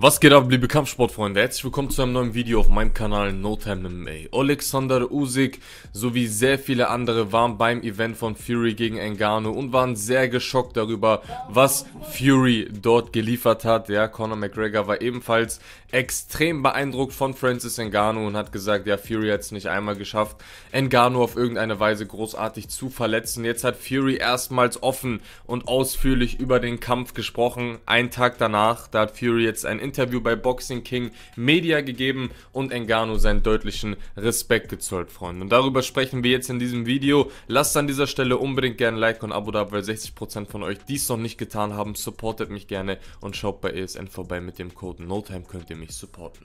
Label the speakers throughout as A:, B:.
A: Was geht ab, liebe Kampfsportfreunde? Herzlich willkommen zu einem neuen Video auf meinem Kanal NoTime MMA. Alexander Usyk sowie sehr viele andere waren beim Event von Fury gegen Engano und waren sehr geschockt darüber, was Fury dort geliefert hat. Ja, Conor McGregor war ebenfalls extrem beeindruckt von Francis Engano und hat gesagt, ja, Fury hat es nicht einmal geschafft, Engano auf irgendeine Weise großartig zu verletzen. Jetzt hat Fury erstmals offen und ausführlich über den Kampf gesprochen. Ein Tag danach, da hat Fury jetzt ein Interview bei Boxing King Media gegeben und Engano seinen deutlichen Respekt gezollt, Freunde. Und darüber sprechen wir jetzt in diesem Video. Lasst an dieser Stelle unbedingt gerne ein Like und Abo da, weil 60% von euch dies noch nicht getan haben. Supportet mich gerne und schaut bei ESN vorbei mit dem Code NOTIME könnt ihr mich supporten.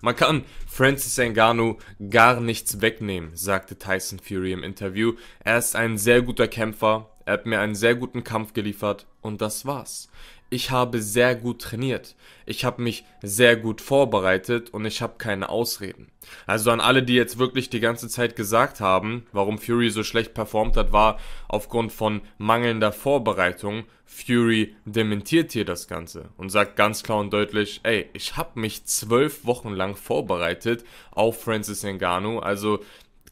A: Man kann Francis Engano gar nichts wegnehmen, sagte Tyson Fury im Interview. Er ist ein sehr guter Kämpfer, er hat mir einen sehr guten Kampf geliefert und das war's ich habe sehr gut trainiert, ich habe mich sehr gut vorbereitet und ich habe keine Ausreden. Also an alle, die jetzt wirklich die ganze Zeit gesagt haben, warum Fury so schlecht performt hat, war aufgrund von mangelnder Vorbereitung. Fury dementiert hier das Ganze und sagt ganz klar und deutlich, ey, ich habe mich zwölf Wochen lang vorbereitet auf Francis Ngannou, also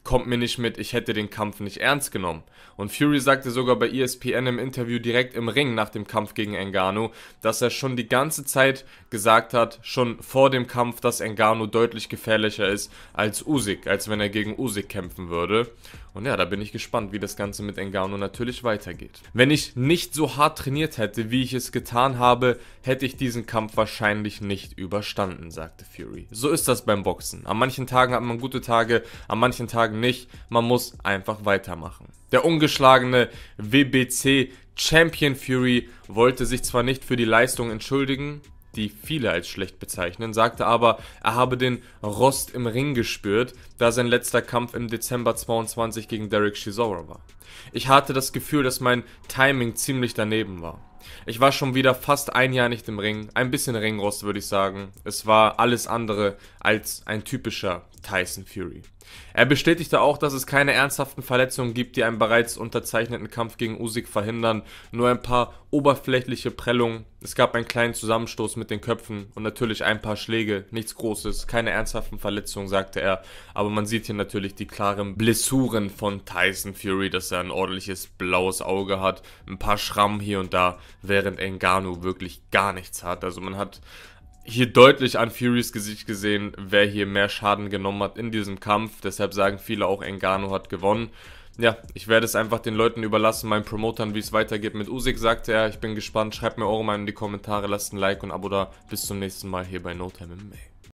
A: kommt mir nicht mit, ich hätte den Kampf nicht ernst genommen. Und Fury sagte sogar bei ESPN im Interview direkt im Ring nach dem Kampf gegen Engano, dass er schon die ganze Zeit gesagt hat, schon vor dem Kampf, dass Engano deutlich gefährlicher ist als Usyk, als wenn er gegen Usyk kämpfen würde. Und ja, da bin ich gespannt, wie das Ganze mit Engano natürlich weitergeht. Wenn ich nicht so hart trainiert hätte, wie ich es getan habe, hätte ich diesen Kampf wahrscheinlich nicht überstanden, sagte Fury. So ist das beim Boxen. An manchen Tagen hat man gute Tage, an manchen Tagen nicht. Man muss einfach weitermachen. Der ungeschlagene WBC Champion Fury wollte sich zwar nicht für die Leistung entschuldigen, die viele als schlecht bezeichnen, sagte aber, er habe den Rost im Ring gespürt, da sein letzter Kampf im Dezember 22 gegen Derek Chisora war. Ich hatte das Gefühl, dass mein Timing ziemlich daneben war ich war schon wieder fast ein Jahr nicht im Ring. Ein bisschen Ringrost, würde ich sagen. Es war alles andere als ein typischer Tyson Fury. Er bestätigte auch, dass es keine ernsthaften Verletzungen gibt, die einen bereits unterzeichneten Kampf gegen Usyk verhindern. Nur ein paar oberflächliche Prellungen. Es gab einen kleinen Zusammenstoß mit den Köpfen und natürlich ein paar Schläge. Nichts Großes, keine ernsthaften Verletzungen, sagte er. Aber man sieht hier natürlich die klaren Blessuren von Tyson Fury, dass er ein ordentliches blaues Auge hat, ein paar Schrammen hier und da während Engano wirklich gar nichts hat. Also man hat hier deutlich an Furys Gesicht gesehen, wer hier mehr Schaden genommen hat in diesem Kampf. Deshalb sagen viele auch, Engano hat gewonnen. Ja, ich werde es einfach den Leuten überlassen, meinen Promotern, wie es weitergeht mit Usyk, sagte er. Ich bin gespannt. Schreibt mir eure Meinung in die Kommentare, lasst ein Like und ein Abo da. Bis zum nächsten Mal hier bei No Time MMA.